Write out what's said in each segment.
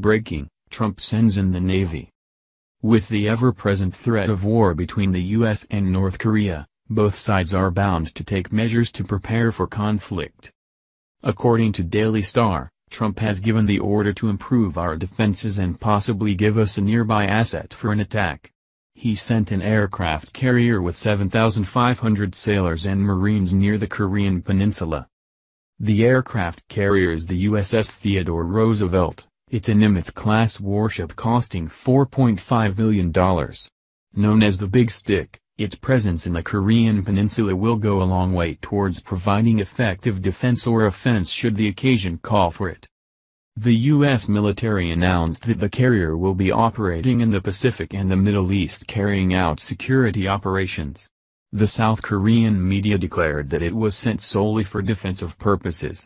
Breaking, Trump sends in the Navy. With the ever-present threat of war between the U.S. and North Korea, both sides are bound to take measures to prepare for conflict. According to Daily Star, Trump has given the order to improve our defenses and possibly give us a nearby asset for an attack. He sent an aircraft carrier with 7,500 sailors and Marines near the Korean peninsula. The aircraft carrier is the USS Theodore Roosevelt, it's a Nimitz-class warship costing $4.5 million. Known as the Big Stick, its presence in the Korean peninsula will go a long way towards providing effective defense or offense should the occasion call for it. The U.S. military announced that the carrier will be operating in the Pacific and the Middle East carrying out security operations. The South Korean media declared that it was sent solely for defensive purposes.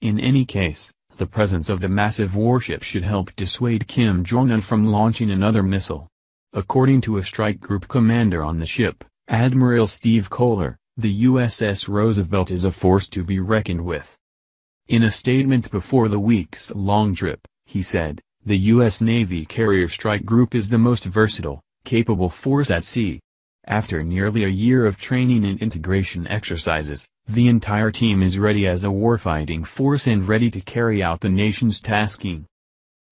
In any case, the presence of the massive warship should help dissuade Kim Jong-un from launching another missile. According to a strike group commander on the ship, Admiral Steve Kohler, the USS Roosevelt is a force to be reckoned with. In a statement before the week's long trip, he said, the U.S. Navy carrier strike group is the most versatile, capable force at sea, after nearly a year of training and integration exercises, the entire team is ready as a warfighting force and ready to carry out the nation's tasking.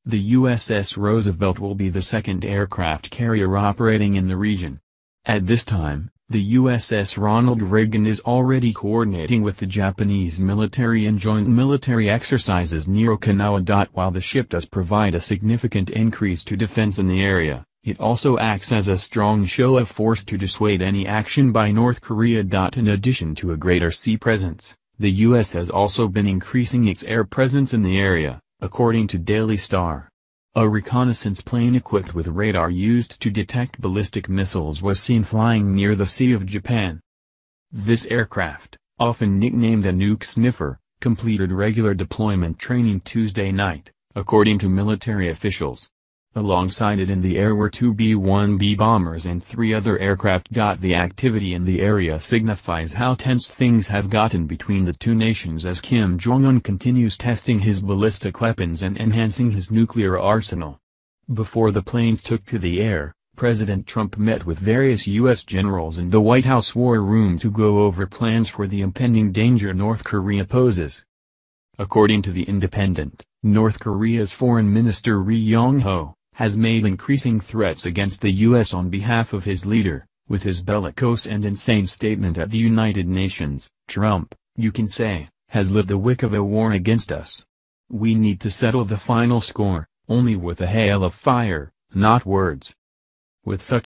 The USS Roosevelt will be the second aircraft carrier operating in the region. At this time, the USS Ronald Reagan is already coordinating with the Japanese military in joint military exercises near Okinawa. While the ship does provide a significant increase to defense in the area, it also acts as a strong show of force to dissuade any action by North Korea. In addition to a greater sea presence, the U.S. has also been increasing its air presence in the area, according to Daily Star. A reconnaissance plane equipped with radar used to detect ballistic missiles was seen flying near the Sea of Japan. This aircraft, often nicknamed a nuke sniffer, completed regular deployment training Tuesday night, according to military officials. Alongside it in the air were two B-1B bombers and three other aircraft. The activity in the area signifies how tense things have gotten between the two nations as Kim Jong-un continues testing his ballistic weapons and enhancing his nuclear arsenal. Before the planes took to the air, President Trump met with various U.S. generals in the White House War Room to go over plans for the impending danger North Korea poses. According to The Independent, North Korea's Foreign Minister Ri Yong-ho, has made increasing threats against the U.S. on behalf of his leader, with his bellicose and insane statement at the United Nations, Trump, you can say, has lit the wick of a war against us. We need to settle the final score, only with a hail of fire, not words. With such